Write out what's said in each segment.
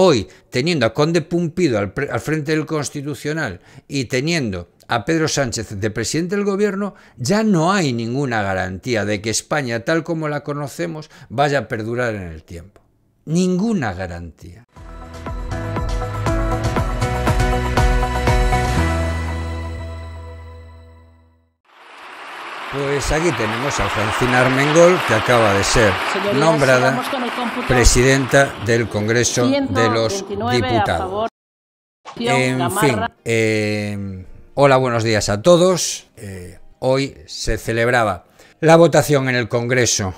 hoy, teniendo a Conde Pumpido al, frente del Constitucional y teniendo a Pedro Sánchez de presidente del gobierno, ya no hay ninguna garantía de que España, tal como la conocemos, vaya a perdurar en el tiempo. Ninguna garantía. Pues aquí tenemos a Francina Armengol, que acaba de ser nombrada presidenta del Congreso de los Diputados. En fin, em, hola, buenos días a todos. Eh, hoy se celebraba la votación en el Congreso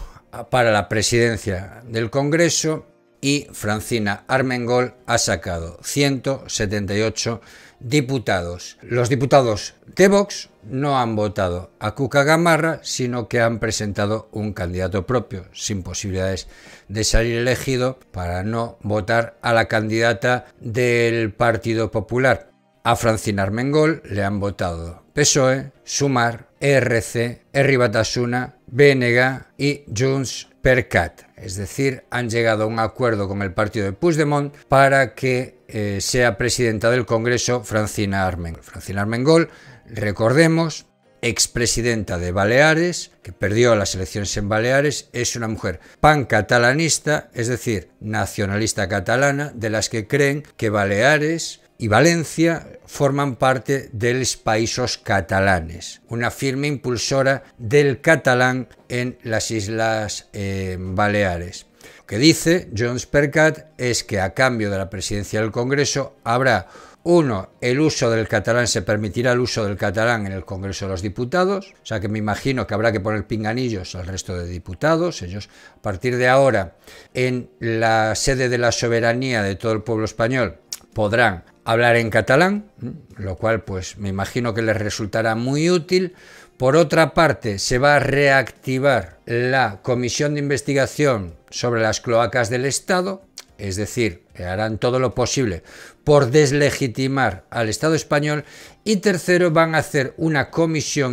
para la presidencia del Congreso y Francina Armengol ha sacado 178 diputados. Los diputados de Vox no han votado a Cuca Gamarra, sino que han presentado un candidato propio, sin posibilidades de salir elegido, para no votar a la candidata del Partido Popular. A Francinar Armengol le han votado PSOE, Sumar, e ERC, Ribatasuna, Batasuna, y Junts Percat es decir, han llegado a un acuerdo con el partido de Puigdemont para que eh, sea presidenta del Congreso Francina Armengol. Francina Armengol, recordemos, expresidenta de Baleares, que perdió las elecciones en Baleares, es una mujer pancatalanista, es decir, nacionalista catalana, de las que creen que Baleares y Valencia forman parte de los países catalanes, una firme impulsora del catalán en las Islas eh, Baleares. Lo que dice Jones Percat es que a cambio de la presidencia del Congreso habrá uno, el uso del catalán, se permitirá el uso del catalán en el Congreso de los Diputados, o sea que me imagino que habrá que poner pinganillos al resto de diputados, ellos a partir de ahora en la sede de la soberanía de todo el pueblo español podrán hablar en catalán, lo cual pues me imagino que les resultará muy útil. Por otra parte, se va a reactivar la comisión de investigación sobre las cloacas del Estado, es decir, harán todo lo posible por deslegitimar al Estado español y tercero, van a hacer una comisión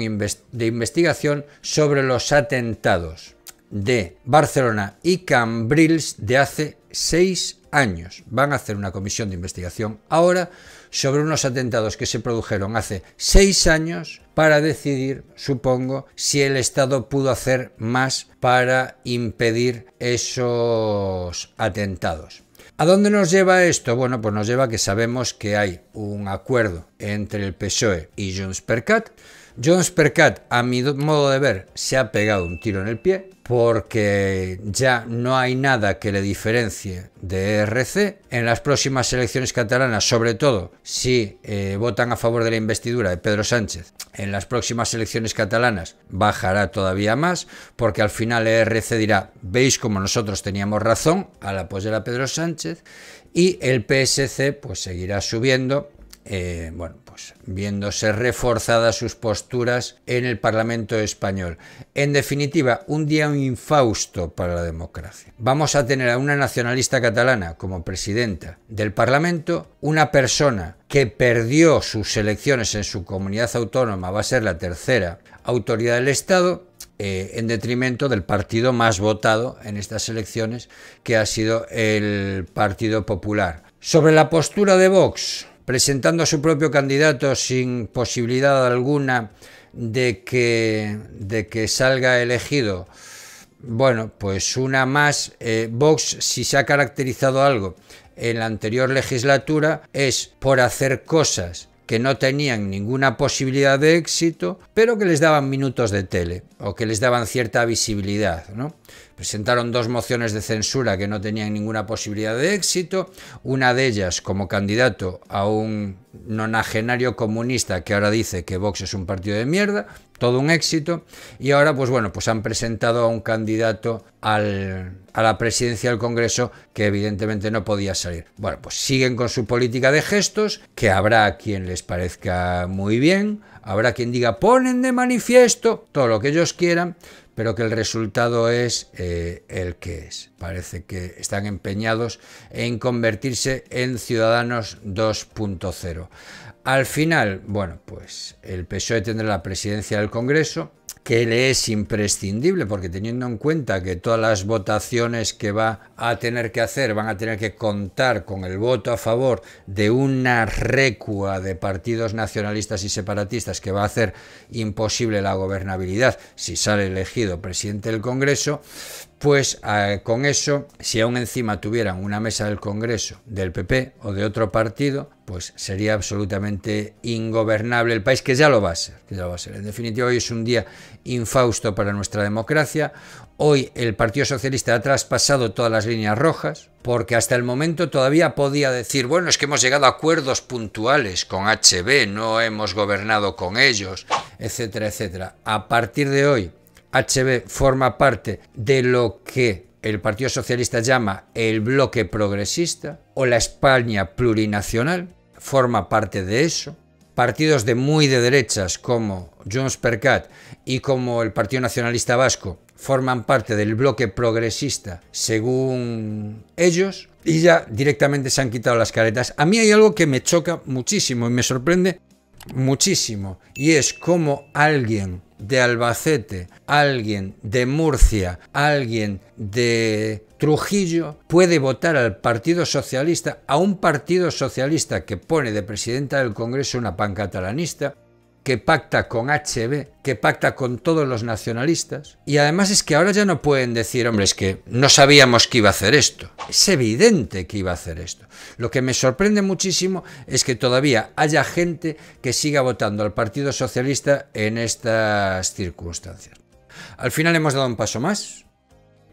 de investigación sobre los atentados de Barcelona y Cambrils de hace seis años. Van a hacer una comisión de investigación ahora sobre unos atentados que se produjeron hace seis años para decidir, supongo, si el Estado pudo hacer más para impedir esos atentados. ¿A dónde nos lleva esto? Bueno, pues nos lleva a que sabemos que hay un acuerdo entre el PSOE y Junts per Jones Percat, a mi modo de ver, se ha pegado un tiro en el pie porque ya no hay nada que le diferencie de ERC. En las próximas elecciones catalanas, sobre todo si eh, votan a favor de la investidura de Pedro Sánchez, en las próximas elecciones catalanas bajará todavía más porque al final ERC dirá, veis como nosotros teníamos razón al apoyar a Pedro Sánchez y el PSC pues seguirá subiendo eh, bueno, pues viéndose reforzadas sus posturas en el Parlamento español. En definitiva, un día infausto para la democracia. Vamos a tener a una nacionalista catalana como presidenta del Parlamento, una persona que perdió sus elecciones en su comunidad autónoma, va a ser la tercera autoridad del Estado, eh, en detrimento del partido más votado en estas elecciones, que ha sido el Partido Popular. Sobre la postura de Vox, presentando a su propio candidato sin posibilidad alguna de que, de que salga elegido. Bueno, pues una más. Eh, Vox, si se ha caracterizado algo en la anterior legislatura, es por hacer cosas que no tenían ninguna posibilidad de éxito, pero que les daban minutos de tele o que les daban cierta visibilidad. ¿no? Presentaron dos mociones de censura que no tenían ninguna posibilidad de éxito, una de ellas como candidato a un nonagenario comunista que ahora dice que Vox es un partido de mierda, todo un éxito, y ahora pues bueno, pues han presentado a un candidato a la presidencia del Congreso que evidentemente no podía salir. Bueno, pues siguen con su política de gestos, que habrá quien les parezca muy bien, habrá quien diga ponen de manifiesto todo lo que ellos quieran, pero que el resultado es eh, el que es. Parece que están empeñados en convertirse en ciudadanos 2.0. Al final, bueno, pues el PSOE tendrá la presidencia del Congreso, que le es imprescindible, porque teniendo en cuenta que todas las votaciones que va a tener que hacer van a tener que contar con el voto a favor de una recua de partidos nacionalistas y separatistas que va a hacer imposible la gobernabilidad si sale elegido presidente del Congreso, pues eh, con eso, si aún encima tuvieran una mesa del Congreso del PP o de otro partido, pues sería absolutamente ingobernable el país, que ya lo va a ser. Que ya va a ser. En definitiva, hoy es un día infausto para nuestra democracia. Hoy el Partido Socialista ha traspasado todas las líneas rojas, porque hasta el momento todavía podía decir, bueno, es que hemos llegado a acuerdos puntuales con HB, no hemos gobernado con ellos, etcétera, etcétera. A partir de hoy, HB forma parte de lo que el Partido Socialista llama el bloque progresista o la España plurinacional, forma parte de eso. Partidos de muy de derechas como jones percat y como el Partido Nacionalista Vasco forman parte del bloque progresista según ellos y ya directamente se han quitado las caretas. A mí hay algo que me choca muchísimo y me sorprende muchísimo y es como alguien de Albacete, alguien de Murcia, alguien de Trujillo puede votar al Partido Socialista, a un Partido Socialista que pone de presidenta del Congreso una pancatalanista, que pacta con HB, que pacta con todos los nacionalistas. Y además es que ahora ya no pueden decir, hombre, es que no sabíamos que iba a hacer esto. Es evidente que iba a hacer esto. Lo que me sorprende muchísimo es que todavía haya gente que siga votando al Partido Socialista en estas circunstancias. Al final hemos dado un paso más.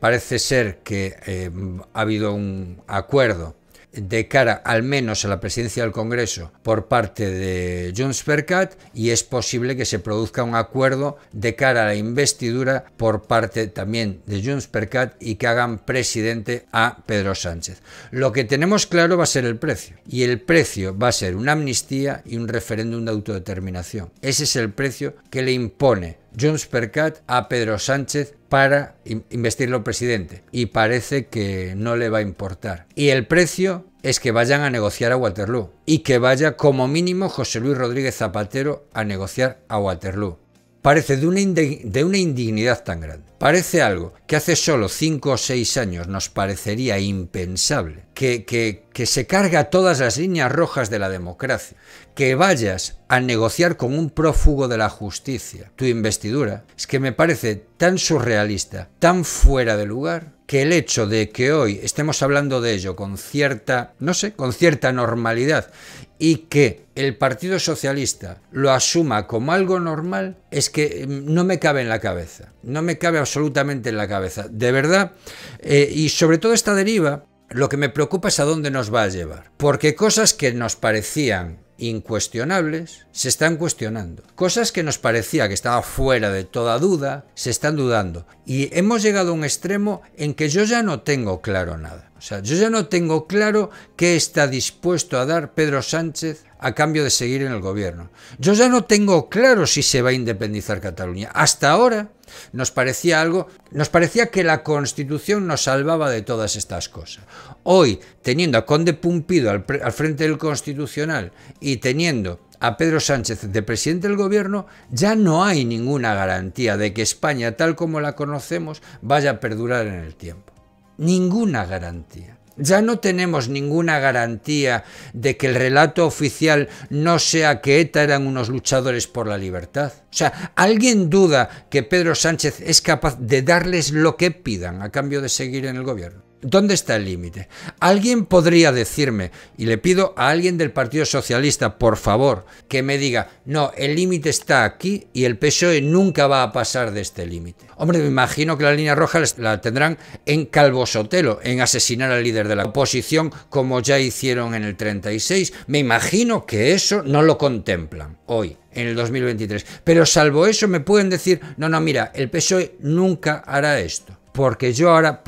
Parece ser que eh, ha habido un acuerdo de cara al menos a la presidencia del Congreso por parte de Junts per y es posible que se produzca un acuerdo de cara a la investidura por parte también de Junts Percat y que hagan presidente a Pedro Sánchez. Lo que tenemos claro va a ser el precio y el precio va a ser una amnistía y un referéndum de autodeterminación. Ese es el precio que le impone Jones Percat a Pedro Sánchez para investirlo presidente y parece que no le va a importar. Y el precio es que vayan a negociar a Waterloo y que vaya como mínimo José Luis Rodríguez Zapatero a negociar a Waterloo. Parece de una, de una indignidad tan grande. Parece algo que hace solo 5 o 6 años nos parecería impensable que, que, que se carga todas las líneas rojas de la democracia, que vayas a negociar con un prófugo de la justicia tu investidura, es que me parece tan surrealista, tan fuera de lugar, que el hecho de que hoy estemos hablando de ello con cierta, no sé, con cierta normalidad y que el Partido Socialista lo asuma como algo normal, es que mm, no me cabe en la cabeza, no me cabe absolutamente en la cabeza, de verdad, eh, y sobre todo esta deriva lo que me preocupa es a dónde nos va a llevar. Porque cosas que nos parecían incuestionables se están cuestionando. Cosas que nos parecía que estaba fuera de toda duda se están dudando. Y hemos llegado a un extremo en que yo ya no tengo claro nada. O sea, yo ya no tengo claro qué está dispuesto a dar Pedro Sánchez a cambio de seguir en el gobierno. Yo ya no tengo claro si se va a independizar Cataluña. Hasta ahora nos parecía algo, nos parecía que la Constitución nos salvaba de todas estas cosas. Hoy, teniendo a Conde Pumpido al, al frente del Constitucional y teniendo a Pedro Sánchez de presidente del gobierno, ya no hay ninguna garantía de que España, tal como la conocemos, vaya a perdurar en el tiempo. Ninguna garantía. Ya no tenemos ninguna garantía de que el relato oficial no sea que ETA eran unos luchadores por la libertad. O sea, ¿alguien duda que Pedro Sánchez es capaz de darles lo que pidan a cambio de seguir en el gobierno? ¿Dónde está el límite? Alguien podría decirme, y le pido a alguien del Partido Socialista, por favor, que me diga, no, el límite está aquí y el PSOE nunca va a pasar de este límite. Hombre, me imagino que la línea roja la tendrán en Calvo Sotelo, en asesinar al líder de la oposición, como ya hicieron en el 36. Me imagino que eso no lo contemplan hoy en el 2023. Pero salvo eso me pueden decir, no, no, mira, el PSOE nunca hará esto. Porque yo ahora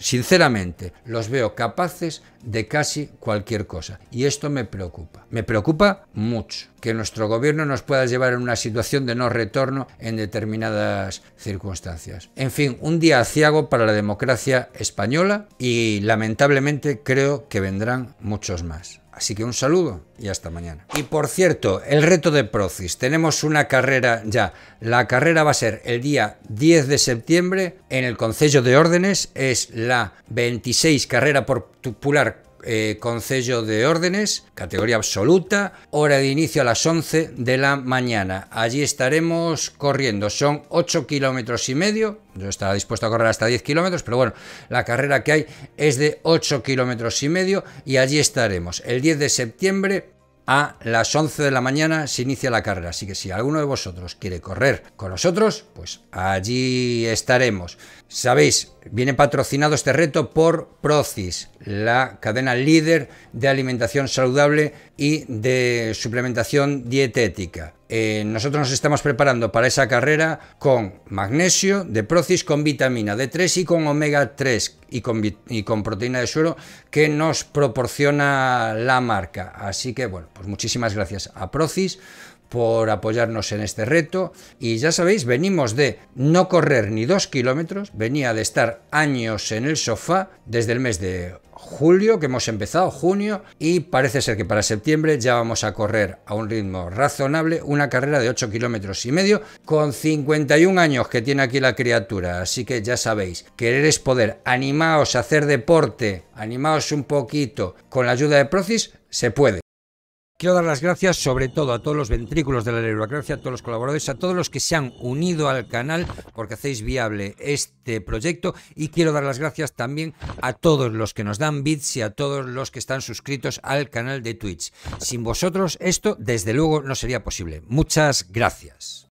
sinceramente, los veo capaces de casi cualquier cosa. Y esto me preocupa. Me preocupa mucho que nuestro gobierno nos pueda llevar en una situación de no retorno en determinadas circunstancias. En fin, un día aciago para la democracia española y lamentablemente creo que vendrán muchos más. Así que un saludo y hasta mañana. Y por cierto, el reto de Procis. Tenemos una carrera ya. La carrera va a ser el día 10 de septiembre en el Concello de Órdenes. Es la 26 carrera por popular eh, de órdenes, categoría absoluta, hora de inicio a las 11 de la mañana. Allí estaremos corriendo, son 8 kilómetros y medio. Yo estaba dispuesto a correr hasta 10 kilómetros, pero bueno, la carrera que hay es de 8 kilómetros y medio y allí estaremos. El 10 de septiembre a las 11 de la mañana se inicia la carrera. Así que si alguno de vosotros quiere correr con nosotros, pues allí estaremos. Sabéis, viene patrocinado este reto por Procis la cadena líder de alimentación saludable y de suplementación dietética. Eh, nosotros nos estamos preparando para esa carrera con magnesio de Procis, con vitamina D3 y con omega 3 y con, y con proteína de suero que nos proporciona la marca. Así que, bueno, pues muchísimas gracias a Procis por apoyarnos en este reto. Y ya sabéis, venimos de no correr ni dos kilómetros, venía de estar años en el sofá desde el mes de julio, que hemos empezado, junio, y parece ser que para septiembre ya vamos a correr a un ritmo razonable una carrera de 8 kilómetros y medio con 51 años que tiene aquí la criatura. Así que ya sabéis, querer es poder, animaos a hacer deporte, animaos un poquito con la ayuda de Procis, se puede. Quiero dar las gracias sobre todo a todos los ventrículos de la eurocracia, a todos los colaboradores, a todos los que se han unido al canal porque hacéis viable este proyecto y quiero dar las gracias también a todos los que nos dan bits y a todos los que están suscritos al canal de Twitch. Sin vosotros esto desde luego no sería posible. Muchas gracias.